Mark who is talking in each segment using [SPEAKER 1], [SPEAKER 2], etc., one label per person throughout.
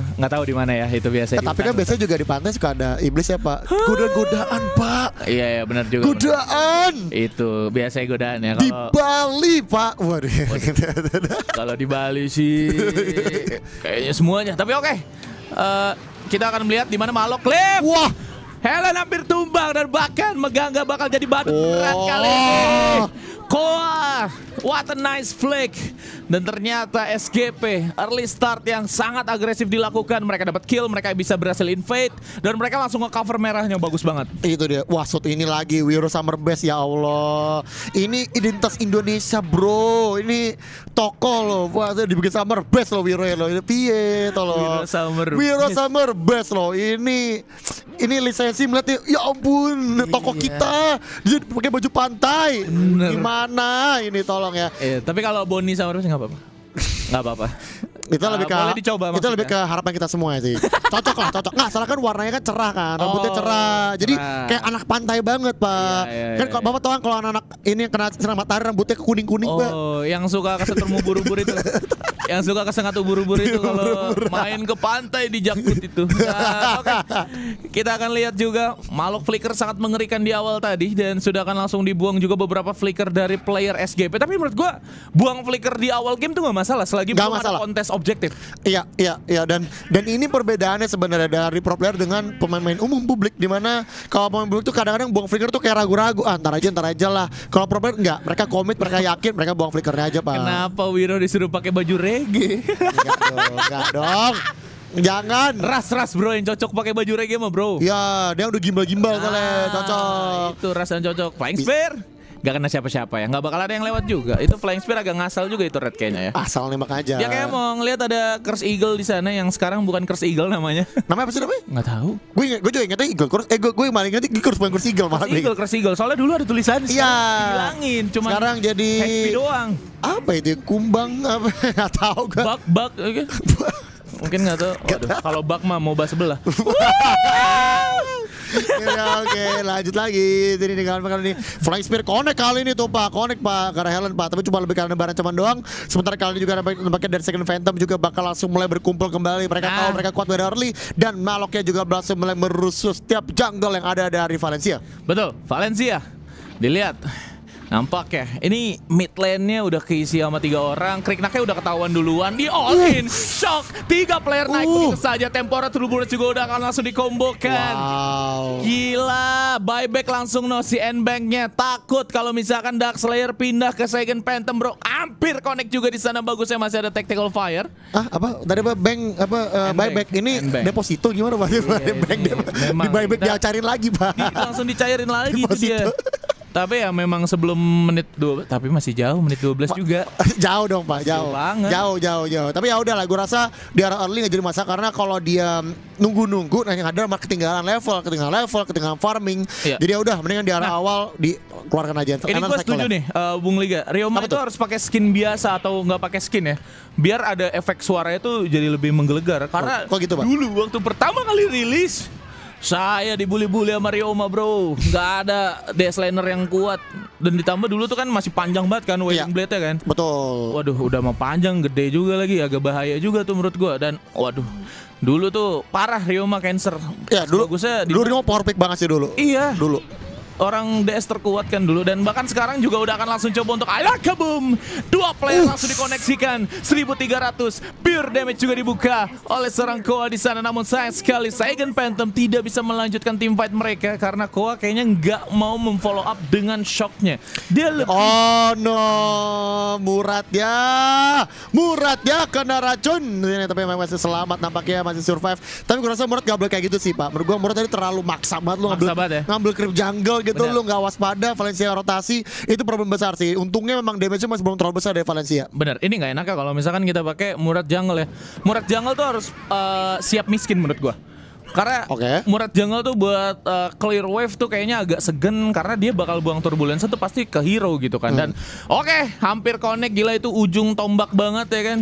[SPEAKER 1] nggak tahu di mana ya itu biasanya. Eh, tapi kan biasanya juga di pantai suka ada iblis ya pak. Goda-godaan pak.
[SPEAKER 2] Iya ya benar juga. Godaan. Itu biasanya godaan ya. Di Bali
[SPEAKER 1] pak. Waduh.
[SPEAKER 2] Kalau di Bali sih kayaknya semuanya. Tapi oke. Eh, kita akan melihat di mana Malok Clip. Wah. Helen hampir tumbang dan bahkan Megangga bakal jadi batu. oh. kali ini. Oh. Koa, what a nice flick dan ternyata SGP early start yang sangat agresif dilakukan. Mereka dapat kill, mereka bisa berhasil invade dan mereka langsung nge cover merahnya bagus banget. Itu
[SPEAKER 1] dia. Wah, shot ini lagi Wiro Summer Best ya Allah. Ini identitas Indonesia, Bro. Ini toko loh. Wah, dibikin Summer Best loh Wiro ya loh. Ini piye to loh. Wiro Summer. Wiro Summer Best loh. Ini ini lisensi melihat ya ampun toko iya. kita dia pakai baju pantai. Bener. Gimana ini tolong ya.
[SPEAKER 2] eh, tapi kalau Boni Summer Best nggak apa-apa. Nggak apa-apa. Itu nah, lebih ke boleh dicoba itu lebih
[SPEAKER 1] ke harapan kita semua sih. cocok lah, cocok. Nggak, salah kan warnanya kan cerah kan, rambutnya oh, cerah. Jadi kayak anak pantai banget, Pak. Iya, iya, kan iya, iya. Bapak tahu kan kalau anak-anak ini yang kena sinar matahari rambutnya kuning-kuning, oh, Pak.
[SPEAKER 2] yang suka kesetrum ubur-ubur itu. yang suka kesengat ubur-ubur itu kalau main ke pantai di jakut itu. Nah, okay. Kita akan lihat juga makhluk flicker sangat mengerikan di awal tadi dan sudah akan langsung dibuang juga beberapa flicker dari player SGP. Tapi menurut
[SPEAKER 1] gua buang flicker di awal game tuh gak masalah selagi gak masalah. kontes objektif. Iya, iya, iya dan dan ini perbedaannya sebenarnya dari pro player dengan pemain-pemain umum publik di mana kalau pemain publik tuh kadang-kadang buang flicker tuh kayak ragu-ragu, ah, aja antar aja lah. Kalau pro player enggak, mereka komit, mereka yakin, mereka buang flickernya aja, Pak. Kenapa
[SPEAKER 2] Wiro disuruh pakai baju reggae? Enggak dong, dong. Jangan. Ras ras bro yang cocok pakai baju reggae mah bro. Ya, dia udah gimbal-gimbal ah, kali, cocok. Itu ras yang cocok. Flying Spear. Gak kena siapa-siapa ya. Gak bakal ada yang lewat juga. Itu
[SPEAKER 1] Flying Spear agak
[SPEAKER 2] ngasal juga itu red kayaknya ya.
[SPEAKER 1] Asal nembak aja. Dia kayak
[SPEAKER 2] mau ngelihat ada Curse Eagle di sana yang sekarang bukan Curse Eagle namanya. Namanya apa sih namanya? Gak tau. Gue gue juga ingetnya
[SPEAKER 1] Eagle Curse. Eh gue gue
[SPEAKER 2] malah ingetnya Curse
[SPEAKER 1] bukan Curse Eagle malah. Curse Eagle Curse Eagle. Soalnya dulu ada tulisan. Iya. Hilangin. cuman sekarang jadi. Happy doang. Apa itu? Ya? Kumbang apa? Gak tahu gue. Bug bug. Okay. Mungkin gak tahu. Kalau bug mah mau sebelah. Ya, ya, oke, lanjut lagi. Ini kalian kali ini Flying Spear connect kali ini tuh Pak, connect Pak karena Helen Pak, tapi cuma lebih karena barang cuman doang. Sementara kali ini juga nampaknya dari Second Phantom juga bakal langsung mulai berkumpul kembali. Mereka ah. tahu mereka kuat dari early dan Maloknya juga langsung mulai merusuh setiap jungle yang ada dari Valencia. Betul, Valencia. Dilihat Nampak ya, ini mid lane-nya
[SPEAKER 2] udah keisi sama tiga orang, Kriknaknya udah ketahuan duluan, di all in, shock, tiga player naik uh. saja, Tempora buru juga udah akan langsung dikombokan. Wow. Gila, buyback langsung no si N-Bank-nya, takut kalau misalkan Dark Slayer pindah ke Second Phantom bro, hampir connect juga di sana, bagusnya masih ada Tactical Fire.
[SPEAKER 1] Ah, apa, tadi apa, bank, apa, uh, buyback, ini deposito gimana Pak? Iya, bank, iya. di buyback nah, dia cariin lagi Pak. Di, langsung dicairin lagi gitu deposito. itu dia.
[SPEAKER 2] Tapi ya memang sebelum menit dua, tapi masih jauh menit 12
[SPEAKER 1] Ma juga. jauh dong, Pak, jauh. Banget. Jauh, jauh, jauh. Tapi ya udah lah, gue rasa di arah early gak jadi masalah karena kalau dia nunggu-nunggu nanya yang ada malah ketinggalan level, ketinggalan level, ketinggalan farming. ya. Jadi ya udah mendingan di arah nah, awal dikeluarkan aja. Ini gue setuju
[SPEAKER 2] nih, uh, Bung Liga. Rio itu, itu harus pakai skin biasa atau nggak pakai skin ya? Biar ada efek suaranya tuh jadi lebih menggelegar karena oh, kok gitu, Pak? dulu waktu pertama kali rilis saya dibully-bully sama Ryoma bro Gak ada desliner yang kuat Dan ditambah dulu tuh kan masih panjang banget kan Wedding yeah. blade-nya kan Betul Waduh udah mau panjang gede juga lagi Agak bahaya juga tuh menurut gua Dan waduh Dulu tuh parah Ryoma cancer Ya dulu Bagusnya Dulu Ryoma power pick banget sih dulu Iya Dulu orang DS terkuat kan dulu dan bahkan sekarang juga udah akan langsung coba untuk ala kebum dua player uh. langsung dikoneksikan 1300 pure damage juga dibuka oleh seorang Koa di sana namun sayang sekali Saigon Phantom tidak bisa melanjutkan tim fight mereka karena Koa kayaknya nggak mau memfollow up dengan shocknya
[SPEAKER 1] dia lebih oh no Murat ya Murat ya kena racun ini tapi masih selamat nampaknya masih survive tapi gue rasa Murat gak boleh kayak gitu sih pak menurut gue Murat tadi terlalu maksa banget lu ngambil, ya? ngambil creep jungle gitu Bener. lu nggak waspada Valencia rotasi itu problem besar sih. Untungnya memang damage nya masih belum terlalu besar dari ya, Valencia.
[SPEAKER 2] Bener. Ini nggak enak ya kalau misalkan kita pakai murat Jungle ya. murat Jungle tuh harus uh, siap miskin menurut gua. Karena okay. Murad Jungle tuh buat uh, clear wave tuh kayaknya agak segen karena dia bakal buang turbulensi tuh pasti ke hero gitu kan. Hmm. Dan oke, okay, hampir connect gila itu ujung tombak banget ya kan.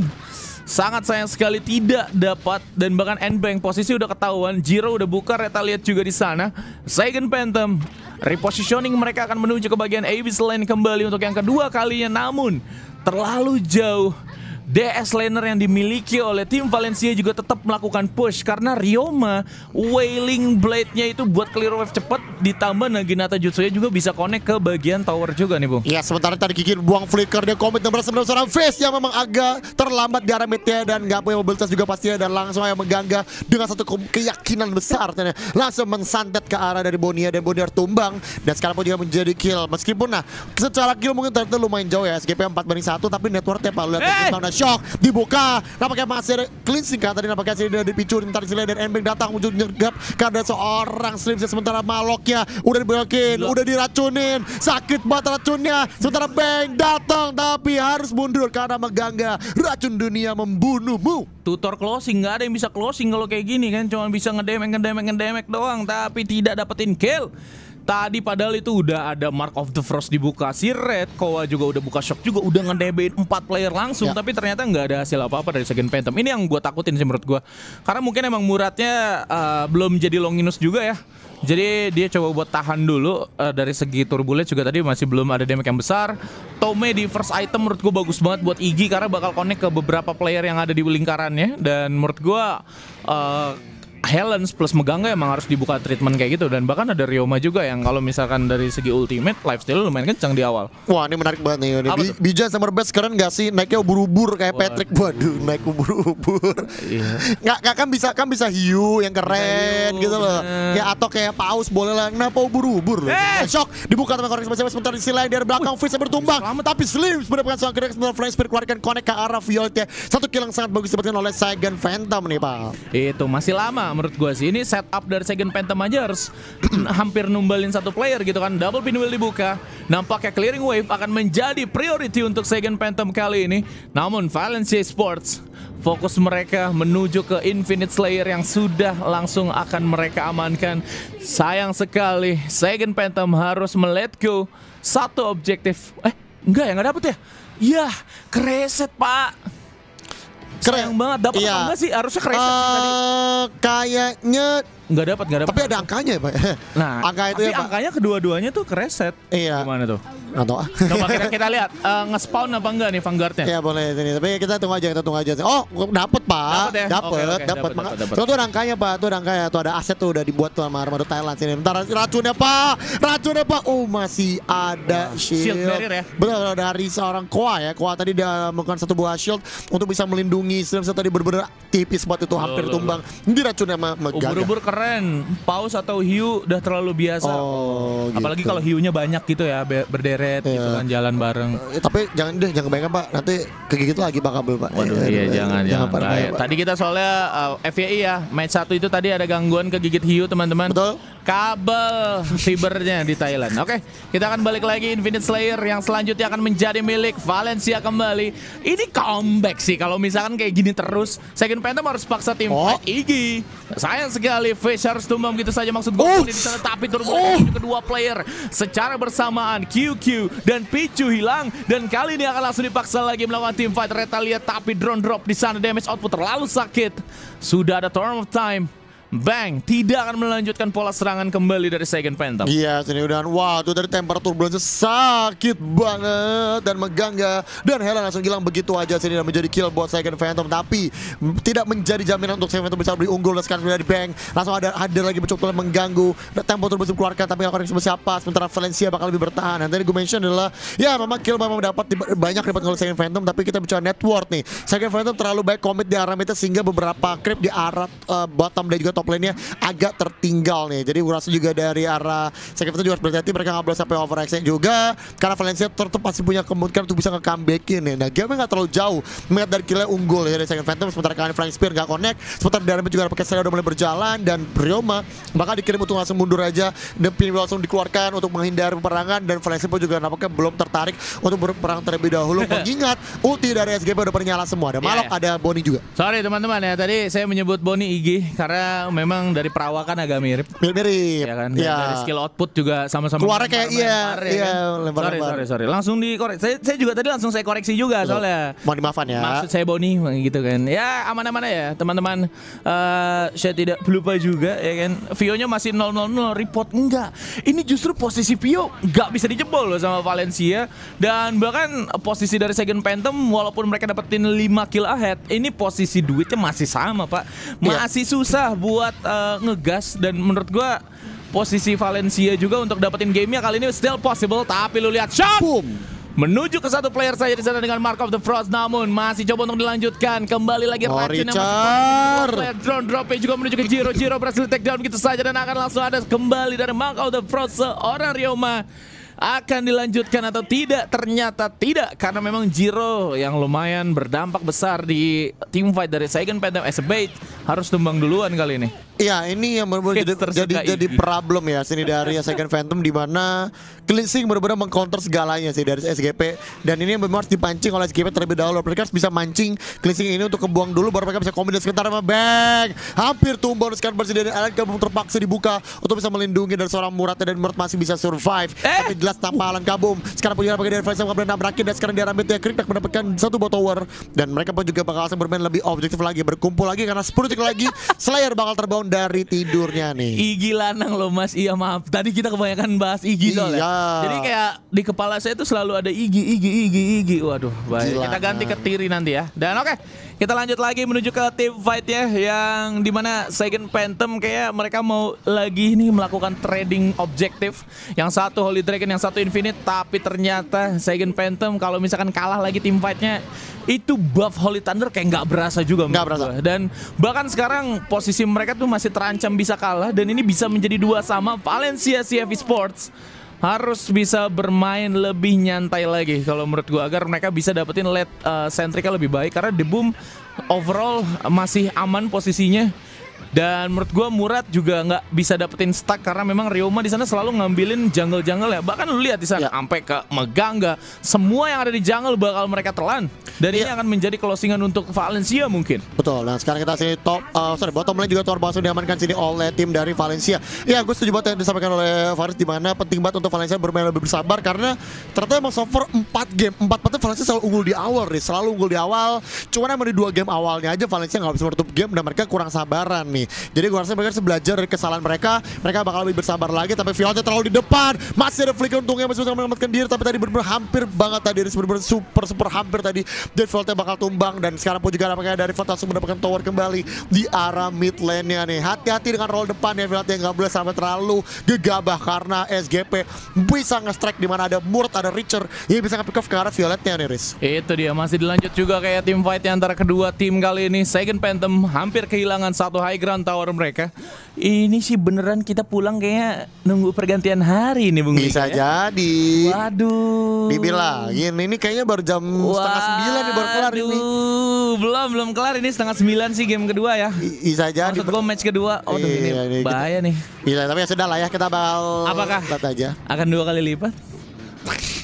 [SPEAKER 2] Sangat sayang sekali tidak dapat dan bahkan endbank posisi udah ketahuan. Jiro udah buka retaliate juga di sana. Saigon Phantom Repositioning mereka akan menuju ke bagian Abyss Lane kembali untuk yang kedua kalinya namun terlalu jauh DS laner yang dimiliki oleh tim Valencia juga tetap melakukan push karena Ryoma Wailing Blade-nya itu buat clear wave cepat ditambah
[SPEAKER 1] Naginata Jutsu-nya juga bisa connect ke bagian tower juga nih Bung. Iya sementara tadi Kiki buang flicker dia komit nomor 9 seorang face yang memang agak terlambat di arah midnya dan nggak punya mobilitas juga pastinya dan langsung yang menggangga dengan satu keyakinan besar ternyata. langsung mensantet ke arah dari Bonia dan Bonia tumbang dan sekarang pun juga menjadi kill meskipun nah secara kill mungkin ternyata lumayan jauh ya SGP 4 banding 1 tapi networknya Pak lihat hey! shock dibuka nampaknya masih cleansing kan tadi nampaknya sini udah dipicu tarik silen dan Enbeng datang muncul nyergap karena seorang slim sementara maloknya udah dibelokin, udah diracunin sakit banget racunnya sementara Beng datang tapi harus mundur karena mengganggu racun dunia membunuhmu tutor closing nggak ada yang bisa
[SPEAKER 2] closing kalau kayak gini kan cuma bisa ngedemek ngedemek ngedemek doang tapi tidak dapetin kill Tadi padahal itu udah ada Mark of the Frost dibuka si Red, Kowa juga udah buka shock juga udah ngedebein empat player langsung ya. tapi ternyata nggak ada hasil apa-apa dari Second Phantom. Ini yang gue takutin sih menurut gue. Karena mungkin emang Muratnya uh, belum jadi Longinus juga ya. Jadi dia coba buat tahan dulu uh, dari segi turbulence juga tadi masih belum ada damage yang besar. Tome di first item menurut gue bagus banget buat Iggy e karena bakal connect ke beberapa player yang ada di lingkarannya dan menurut gue uh, Helens plus Megangga emang harus dibuka treatment kayak gitu dan bahkan ada Ryoma juga yang kalau misalkan dari segi ultimate lifestyle lumayan kencang di awal.
[SPEAKER 1] Wah ini menarik banget nih. Bi Bijan sama Best keren gak sih naiknya ubur-ubur kayak Waduh. Patrick. Waduh naik ubur-ubur. Iya. Nggak, nggak kan bisa kan bisa hiu yang keren hiu, gitu loh. Iya. Ya atau kayak paus boleh lah. Kenapa ubur-ubur? Eh. eh Shock dibuka sama koreksi spesial sebentar di sisi lain dari belakang Fizz bertumbang. Selamat. Tapi sebenarnya mendapatkan seorang keren sebentar Flying Spirit keluarkan connect ke arah Violet Satu kill yang sangat bagus didapatkan oleh Saigon Phantom nih Pak.
[SPEAKER 2] Itu masih lama menurut gue sih. Ini setup dari Second Phantom aja harus hampir numbalin satu player gitu kan. Double pinwheel dibuka. Nampaknya clearing wave akan menjadi priority untuk Second Phantom kali ini. Namun Valencia Sports fokus mereka menuju ke Infinite Slayer yang sudah langsung akan mereka amankan. Sayang sekali, Second Phantom harus melet go satu objektif. Eh, enggak ya, enggak dapet ya?
[SPEAKER 1] Yah, kreset pak keren Sayang banget dapat iya. enggak sih harusnya keren uh, tadi eh, kayaknya nggak dapat nggak dapat tapi ada angkanya ya pak nah angka itu tapi ya, pak. angkanya kedua-duanya tuh kereset iya gimana tuh tau ah Coba kita, lihat uh, nge-spawn apa enggak nih vanguardnya. Ya boleh ini. Tapi kita tunggu aja, kita tunggu aja. Oh, dapet Pak. Dapet ya. Dapet, okay, okay. Tuh, rangkanya Pak, tuh rangkanya tuh ada aset tuh udah dibuat tuh sama Armada Thailand sini. Bentar racunnya Pak. Racunnya Pak. Oh, masih ada shield. Shield barrier ya. Betul, dari seorang Koa ya. Koa tadi dia melakukan satu buah shield untuk bisa melindungi Slim tadi bener-bener tipis banget itu hampir tumbang. Ini racunnya sama Ubur-ubur
[SPEAKER 2] oh, keren. Paus atau hiu udah terlalu biasa. Oh, Apalagi gitu. kalau hiunya banyak gitu ya berderet berderet gitu iya. gitu kan jalan bareng. Eh, tapi jangan deh jangan
[SPEAKER 1] kebanyakan Pak, nanti kegigit lagi Pak Kabel Pak. Waduh, iya, iya, iya. jangan jangan. jangan
[SPEAKER 2] Tadi kita soalnya uh, eh, FYI ya, match satu itu tadi ada gangguan kegigit hiu teman-teman. Betul kabel fibernya di Thailand. Oke, okay, kita akan balik lagi Infinite Slayer yang selanjutnya akan menjadi milik Valencia kembali. Ini comeback sih kalau misalkan kayak gini terus. Second Phantom harus paksa tim oh. Iggy. Sayang sekali Fish harus tumbang gitu saja maksud gue oh. di sana tapi turun oh. kedua player secara bersamaan QQ dan Pichu hilang dan kali ini akan langsung dipaksa lagi melawan tim fight Retalia tapi drone drop di sana damage output terlalu sakit. Sudah ada turn of time Bang tidak akan melanjutkan pola serangan kembali dari Second Phantom.
[SPEAKER 1] Iya, yes, ini udahan. Wah, wow, dari temperatur turbulence sakit banget dan mengganggu. dan Hela langsung hilang begitu aja sini dan menjadi kill buat Second Phantom tapi tidak menjadi jaminan untuk Second Phantom bisa lebih unggul dan sekarang dari Bang langsung ada hadir lagi mencoba mengganggu tempo turbulence dikeluarkan tapi nggak sama siapa sementara Valencia bakal lebih bertahan. Dan tadi gue mention adalah ya memang kill memang dapat banyak dapat oleh Second Phantom tapi kita bicara network nih. Second Phantom terlalu baik commit di arah meta sehingga beberapa creep di arah uh, bottom dan juga top top lane-nya agak tertinggal nih. Jadi gue rasa juga dari arah Sakifito juga harus berhati-hati mereka nggak boleh sampai over juga karena Valencia tertutup pasti punya kemungkinan untuk bisa nge-comebackin nih. Nah, game nya nggak terlalu jauh. Melihat dari killnya unggul ya dari Second Phantom sementara kalian Frank Spear nggak connect, sementara Darren juga pakai udah mulai berjalan dan Ryoma maka dikirim untuk langsung mundur aja dan Pinwheel langsung dikeluarkan untuk menghindari peperangan dan Valencia pun juga nampaknya belum tertarik untuk berperang terlebih dahulu mengingat ulti dari SGP udah bernyala semua ada Malok yeah, ada Boni juga
[SPEAKER 2] sorry teman-teman ya tadi saya menyebut Boni Igi karena memang dari perawakan agak mirip. Mirip-mirip. Ya kan. Ya. Dari skill output juga sama-sama. Keluarnya kayak iya, ya iya, kan? lempar, sorry, lempar. sorry, sorry. Langsung dikoreksi. Saya, saya juga tadi langsung saya koreksi juga Loh. soalnya. Mohon dimaafkan ya. Maksud saya Boni gitu kan. Ya aman-aman ya teman-teman. Uh, saya tidak lupa juga ya kan. Vio-nya masih 000 report enggak. Ini justru posisi Vio nggak bisa dijebol loh sama Valencia dan bahkan posisi dari Second Phantom walaupun mereka dapetin 5 kill ahead, ini posisi duitnya masih sama, Pak. Iya. Masih iya. susah buat buat uh, ngegas dan menurut gua posisi Valencia juga untuk dapetin gamenya kali ini still possible tapi lu lihat shot Boom. menuju ke satu player saja di sana dengan Mark of the Frost namun masih coba untuk dilanjutkan kembali lagi oh, racun yang masih drone dropnya juga menuju ke Jiro Jiro berhasil take down gitu saja dan akan langsung ada kembali dari Mark of the Frost seorang Ryoma akan dilanjutkan atau tidak? Ternyata tidak karena memang Jiro yang lumayan berdampak besar di team fight dari Saigon Phantom SB harus tumbang duluan kali ini.
[SPEAKER 1] Iya, ini yang benar-benar jadi, jadi jadi problem ya sini dari Second Phantom di mana Cleansing benar-benar mengcounter segalanya sih dari SGP dan ini yang benar harus dipancing oleh SGP terlebih dahulu. Mereka harus bisa mancing Cleansing ini untuk kebuang dulu baru mereka bisa kombinasi sekitar sama Bang. Hampir tumbuh sekarang bersih dari Alan Kabung terpaksa dibuka untuk bisa melindungi dari seorang Murat dan Murat masih bisa survive. Eh? Tapi jelas tanpa Alan Kabum. Sekarang punya pakai dari Faiz yang kemudian nabrakin dan sekarang dia rambut ya tak mendapatkan satu bot tower dan mereka pun juga bakal bermain lebih objektif lagi berkumpul lagi karena sepuluh detik lagi Slayer bakal terbang bangun dari tidurnya nih. Igi
[SPEAKER 2] lanang loh Mas. Iya maaf. Tadi kita kebanyakan bahas Igi iya. soalnya. Jadi kayak di kepala saya tuh selalu ada Igi, Igi, Igi, Igi. Waduh, baik. Gila, kita ganti ke tiri nanti ya. Dan oke, okay. Kita lanjut lagi menuju ke tim ya, yang dimana Second Phantom kayak mereka mau lagi nih melakukan trading objektif. Yang satu Holy Dragon, yang satu Infinite, tapi ternyata Second Phantom kalau misalkan kalah lagi tim fightnya itu buff Holy Thunder kayak nggak berasa juga nggak berasa gue. dan bahkan sekarang posisi mereka tuh masih terancam bisa kalah dan ini bisa menjadi dua sama Valencia CF Sports harus bisa bermain lebih nyantai lagi kalau menurut gue agar mereka bisa dapetin late uh, sentrika lebih baik karena The Boom overall masih aman posisinya dan menurut gue Murat juga nggak bisa dapetin stack karena memang Ryoma di sana selalu ngambilin jungle-jungle ya. Bahkan lu lihat di sana ya. sampai ya. ke Megangga, semua yang ada di jungle bakal mereka telan. Dan ya. ini akan menjadi closingan untuk Valencia
[SPEAKER 1] mungkin. Betul. Nah, sekarang kita sini top uh, sorry, bottom lane juga tuh sudah diamankan sini oleh tim dari Valencia. Ya, gue setuju banget yang disampaikan oleh Faris di mana penting banget untuk Valencia bermain lebih bersabar karena ternyata emang suffer empat 4 game, 4 partai Valencia selalu unggul di awal nih, selalu unggul di awal. Cuman emang di dua game awalnya aja Valencia nggak bisa menutup game dan mereka kurang sabaran nih. Jadi gue rasa mereka harus belajar dari kesalahan mereka. Mereka bakal lebih bersabar lagi. Tapi Violet terlalu di depan. Masih ada flicker untungnya masih bisa menyelamatkan diri. Tapi tadi benar-benar hampir banget tadi. Benar-benar super super hampir tadi. Dan Violetnya bakal tumbang. Dan sekarang pun juga namanya dari Violet langsung mendapatkan tower kembali di arah mid lane-nya nih. Hati-hati dengan roll depan ya Violet yang nggak boleh sampai terlalu gegabah karena SGP bisa nge-strike di mana ada Murt, ada Richard yang bisa nge-pick off ke arah Violetnya nih Riz. Itu
[SPEAKER 2] dia masih dilanjut juga kayak tim fight antara kedua tim kali ini. Second Phantom hampir kehilangan satu high ground iklan tawar mereka. Ini sih beneran kita pulang kayaknya nunggu pergantian
[SPEAKER 1] hari nih Bung Bisa ya. jadi. Waduh. Dibilangin ini kayaknya baru jam Waduh. setengah sembilan nih baru kelar ini. Belum belum kelar ini setengah sembilan sih game kedua ya. Bisa jadi. Maksud gue match kedua. Oh, iya, ini iya, iya, gitu. bahaya kita, nih. Bisa tapi ya sudah lah ya kita bakal. Apakah? aja.
[SPEAKER 2] Akan dua kali lipat.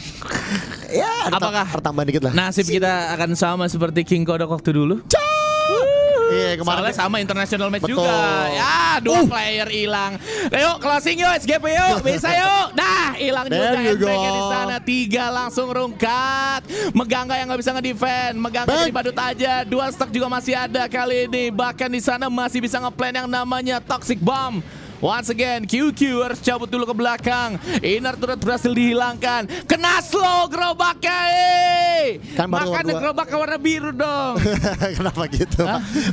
[SPEAKER 2] ya, apakah pertambahan dikit lah. Nasib kita akan sama seperti King Kodok waktu dulu. Ciao. Iya, yeah, kemarin Soalnya kan sama international match Betul. juga. Ya, dua uh. player hilang. Ayo closing yuk SGP yuk, bisa yuk. Nah, hilang juga MPK di sana. Tiga langsung rungkat. Megangga yang nggak bisa ngedefend, Megangga jadi badut aja. Dua stok juga masih ada kali ini. Bahkan di sana masih bisa ngeplan yang namanya Toxic Bomb. Once again, QQ harus cabut dulu ke belakang. Inner turret berhasil dihilangkan. Kena slow gerobaknya. Eh. Kan Makan gerobak ke warna biru dong.
[SPEAKER 1] Kenapa gitu?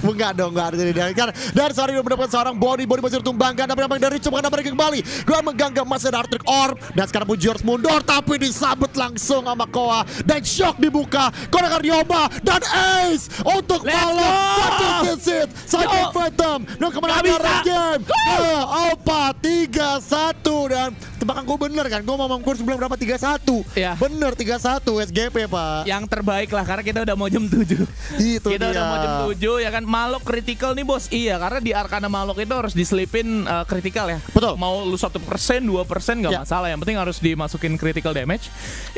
[SPEAKER 1] Enggak dong, enggak harus kan. Dan sorry mendapatkan seorang body body masih tumbangkan tapi namanya dari cuma mereka kembali. Gua mengganggam masih ada Arctic Orb dan sekarang pun George mundur tapi disabet langsung sama Koa dan shock dibuka. Konakan nyoba dan Ace untuk Let's malam. That's it. Sakit Phantom. kemana? kemenangan game. Uh, Opa tiga satu dan tebakan gue bener kan gue mau kurs sebelum berapa tiga satu ya. bener tiga satu SGP pak yang terbaik lah karena kita udah mau jam 7 itu kita dia. udah mau jam
[SPEAKER 2] tujuh ya kan Malok critical nih bos iya karena di Arkana Malok itu harus diselipin uh, eh, critical ya betul mau lu 1% 2% gak ya. masalah yang penting harus dimasukin critical damage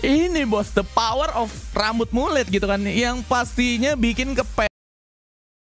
[SPEAKER 2] ini bos the power of rambut mulet gitu kan yang pastinya bikin kepe